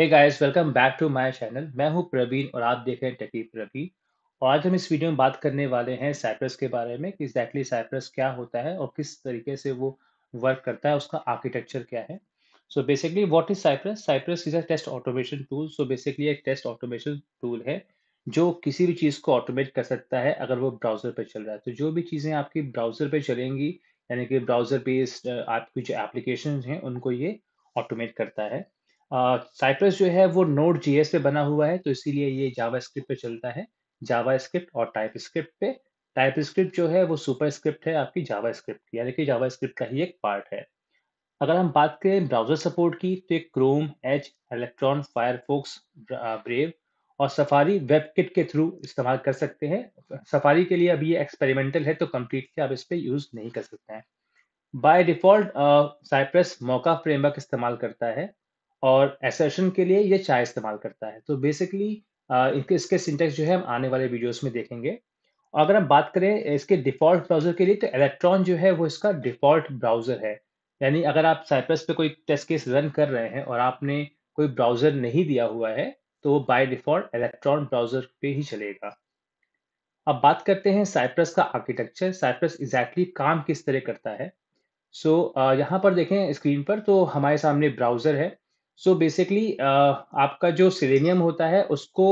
hey guys welcome back to my channel मैं हूं प्रवीण और आप देख रहे हैं टेकी प्रवी और आज हम इस वीडियो में बात करने वाले हैं साइप्रस के बारे में कि एग्जैक्टली साइप्रस क्या होता है और किस तरीके से वो वर्क करता है उसका आर्किटेक्चर क्या है so basically what is Cypress Cypress is a test automation tool so basically एक टेस्ट ऑटोमेशन टूल है जो किसी भी चीज़ को ऑटोमेट कर सकता है अगर वो ब्राउज़र पर चल रहा है तो जो भी चीज़ें आपकी ब्राउज़र पर चलेंगी यानी कि ब्राउज़र बेस्ड आपकी जो एप्लीकेशन हैं उनको ये ऑटोमेट करता है साइप्रस जो है वो नोड जी पे बना हुआ है तो इसीलिए ये जावा पे चलता है जावा और टाइप पे टाइप जो है वो सुपर स्क्रिप्ट है आपकी जावा की यानी कि जावा का ही एक पार्ट है अगर हम बात करें ब्राउजर सपोर्ट की तो एक Chrome Edge Electron Firefox Brave और सफारी वेब किट के थ्रू इस्तेमाल कर सकते हैं सफारी के लिए अभी ये एक्सपेरिमेंटल है तो कम्प्लीटली आप इस पर यूज़ नहीं कर सकते हैं by default Cypress Mocha framework इस्तेमाल करता है और एसेशन के लिए ये चाय इस्तेमाल करता है तो बेसिकली इनके इसके सिंटेक्स जो है हम आने वाले वीडियोस में देखेंगे और अगर हम बात करें इसके डिफ़ॉल्ट ब्राउज़र के लिए तो इलेक्ट्रॉन जो है वो इसका डिफ़ॉल्ट ब्राउज़र है यानी अगर आप साइप्रस पे कोई टेस्ट केस रन कर रहे हैं और आपने कोई ब्राउज़र नहीं दिया हुआ है तो वो बाय डिफ़ॉल्ट इलेक्ट्रॉन ब्राउज़र पे ही चलेगा अब बात करते हैं साइप्रस का आर्किटेक्चर साइप्रस एग्जैक्टली काम किस तरह करता है सो so, यहाँ पर देखें स्क्रीन पर तो हमारे सामने ब्राउज़र है सो बेसिकली uh, आपका जो सिलेनियम होता है उसको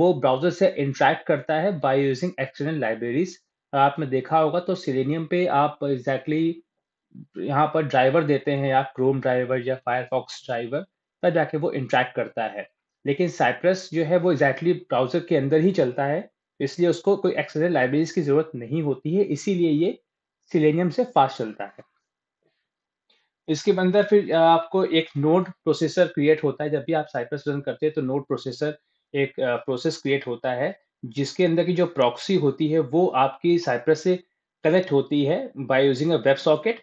वो ब्राउजर से इंट्रैक्ट करता है बाय यूजिंग एक्सटर्नल लाइब्रेरीज आपने देखा होगा तो सिलेनियम पे आप एग्जैक्टली exactly यहाँ पर ड्राइवर देते हैं या क्रोम ड्राइवर या फायरफॉक्स ड्राइवर तब जाके वो इंट्रैक्ट करता है लेकिन साइप्रस जो है वो एग्जैक्टली exactly ब्राउजर के अंदर ही चलता है इसलिए उसको कोई एक्सटर्नल लाइब्रेरीज की जरूरत नहीं होती है इसीलिए ये सिलेनियम से फास्ट चलता है इसके अंदर फिर आपको एक नोड प्रोसेसर क्रिएट होता है जब भी आप साइप्रस रन करते हैं तो नोड प्रोसेसर एक प्रोसेस क्रिएट होता है जिसके अंदर की जो प्रॉक्सी होती है वो आपकी साइप्रस से कनेक्ट होती है by using a web socket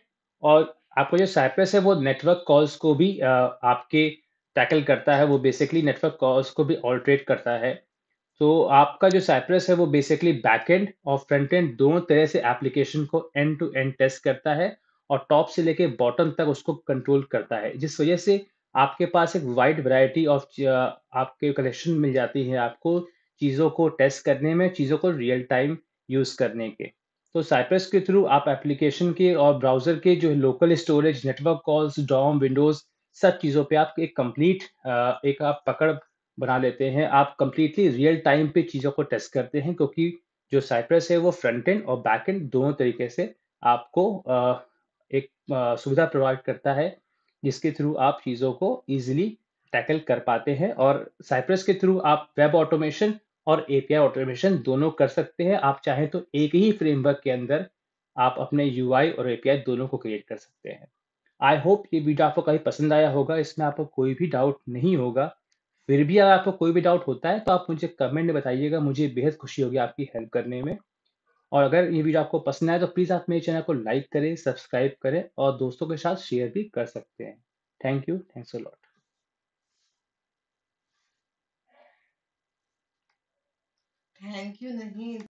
और आपका जो साइप्रस है वो नेटवर्क कॉल्स को भी आपके टैकल करता है वो बेसिकली नेटवर्क कॉल्स को भी ऑल्ट्रेट करता है तो आपका जो साइप्रस है वो बेसिकली बैक एंड और फ्रंट एंड दोनों तरह से एप्लीकेशन को एंड टू एंड टेस्ट करता है और टॉप से लेके बॉटम तक उसको कंट्रोल करता है जिस वजह से आपके पास एक वाइड वैरायटी ऑफ आपके कलेक्शन मिल जाती है आपको चीज़ों को टेस्ट करने में चीज़ों को रियल टाइम यूज़ करने के तो साइप्रस के थ्रू आप एप्लीकेशन के और ब्राउज़र के जो local storage network calls DOM windows सब चीज़ों पे आप एक कंप्लीट uh, एक आप पकड़ बना लेते हैं आप कंप्लीटली रियल टाइम पे चीज़ों को टेस्ट करते हैं क्योंकि जो साइप्रस है वो फ्रंट एंड और बैक एंड दोनों तरीके से आपको uh, एक सुविधा प्रोवाइड करता है जिसके थ्रू आप चीज़ों को ईजिली टैकल कर पाते हैं और साइप्रस के थ्रू आप वेब ऑटोमेशन और एपीआई ऑटोमेशन दोनों कर सकते हैं आप चाहें तो एक ही फ्रेमवर्क के अंदर आप अपने यू और एपीआई दोनों को क्रिएट कर सकते हैं आई होप ये वीडियो आपको काफ़ी पसंद आया होगा इसमें आपको कोई भी डाउट नहीं होगा फिर भी अगर आपको कोई भी डाउट होता है तो आप मुझे कमेंट में बताइएगा मुझे बेहद खुशी होगी आपकी हेल्प करने में और अगर ये वीडियो आपको पसंद आए तो प्लीज़ आप मेरे चैनल को लाइक करें सब्सक्राइब करें और दोस्तों के साथ शेयर भी कर सकते हैं thank you thanks a lot thank you नहीं